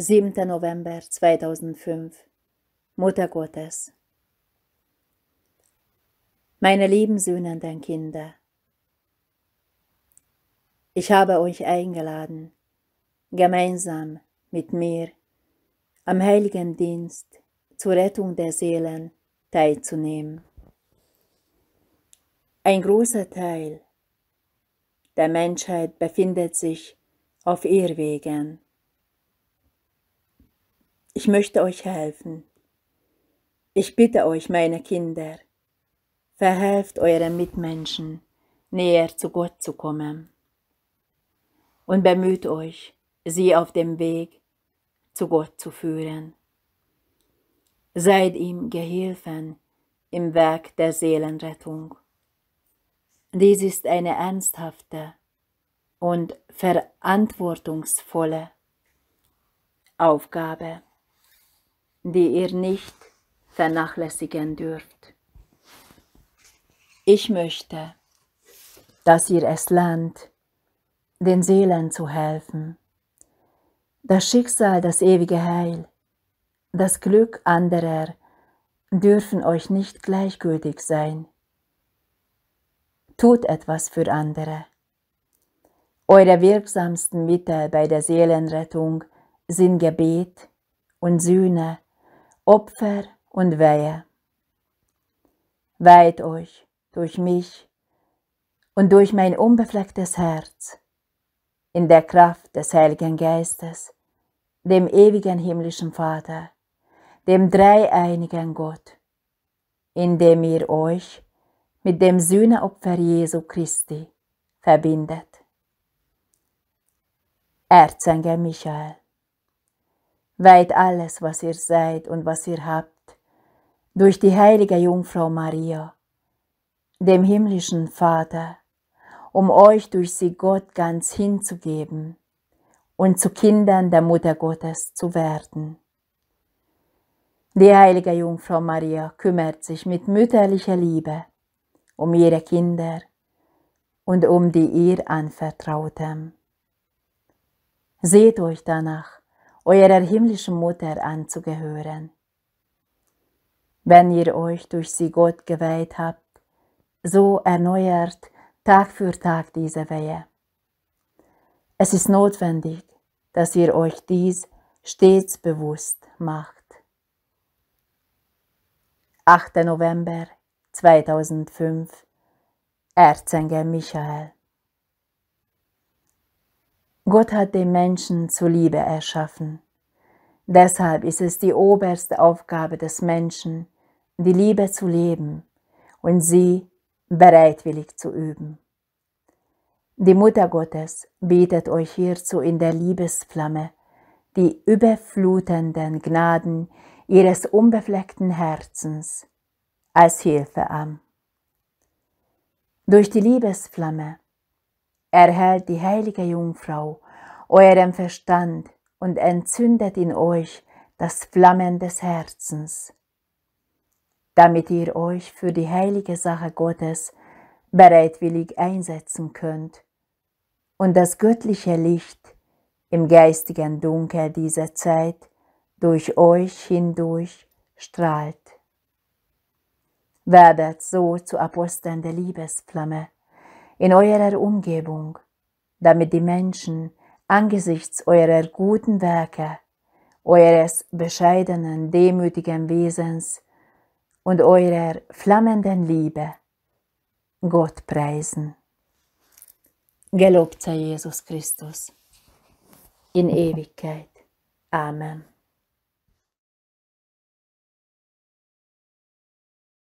7. November 2005 Mutter Gottes Meine lieben sühnenden Kinder, ich habe euch eingeladen, gemeinsam mit mir am heiligen Dienst zur Rettung der Seelen teilzunehmen. Ein großer Teil der Menschheit befindet sich auf Irrwegen. Ich möchte euch helfen. Ich bitte euch, meine Kinder, verhelft euren Mitmenschen, näher zu Gott zu kommen. Und bemüht euch, sie auf dem Weg zu Gott zu führen. Seid ihm Gehilfen im Werk der Seelenrettung. Dies ist eine ernsthafte und verantwortungsvolle Aufgabe die ihr nicht vernachlässigen dürft. Ich möchte, dass ihr es lernt, den Seelen zu helfen. Das Schicksal, das ewige Heil, das Glück anderer dürfen euch nicht gleichgültig sein. Tut etwas für andere. Eure wirksamsten Mittel bei der Seelenrettung sind Gebet und Sühne Opfer und Weihe. Weiht euch durch mich und durch mein unbeflecktes Herz in der Kraft des Heiligen Geistes, dem ewigen himmlischen Vater, dem dreieinigen Gott, indem ihr euch mit dem Sühneopfer Jesu Christi verbindet. Erzengel Michael weiht alles, was ihr seid und was ihr habt, durch die heilige Jungfrau Maria, dem himmlischen Vater, um euch durch sie Gott ganz hinzugeben und zu Kindern der Mutter Gottes zu werden. Die heilige Jungfrau Maria kümmert sich mit mütterlicher Liebe um ihre Kinder und um die ihr anvertrauten. Seht euch danach, eurer himmlischen Mutter anzugehören. Wenn ihr euch durch sie Gott geweiht habt, so erneuert Tag für Tag diese Wehe. Es ist notwendig, dass ihr euch dies stets bewusst macht. 8. November 2005 Erzengel Michael Gott hat den Menschen zur Liebe erschaffen. Deshalb ist es die oberste Aufgabe des Menschen, die Liebe zu leben und sie bereitwillig zu üben. Die Mutter Gottes bietet euch hierzu in der Liebesflamme die überflutenden Gnaden ihres unbefleckten Herzens als Hilfe an. Durch die Liebesflamme erhält die heilige Jungfrau euren Verstand und entzündet in euch das Flammen des Herzens, damit ihr euch für die heilige Sache Gottes bereitwillig einsetzen könnt und das göttliche Licht im geistigen Dunkel dieser Zeit durch euch hindurch strahlt. Werdet so zu Aposteln der Liebesflamme in eurer Umgebung, damit die Menschen angesichts eurer guten Werke, eures bescheidenen, demütigen Wesens und eurer flammenden Liebe Gott preisen. Gelobt sei Jesus Christus in Ewigkeit. Amen.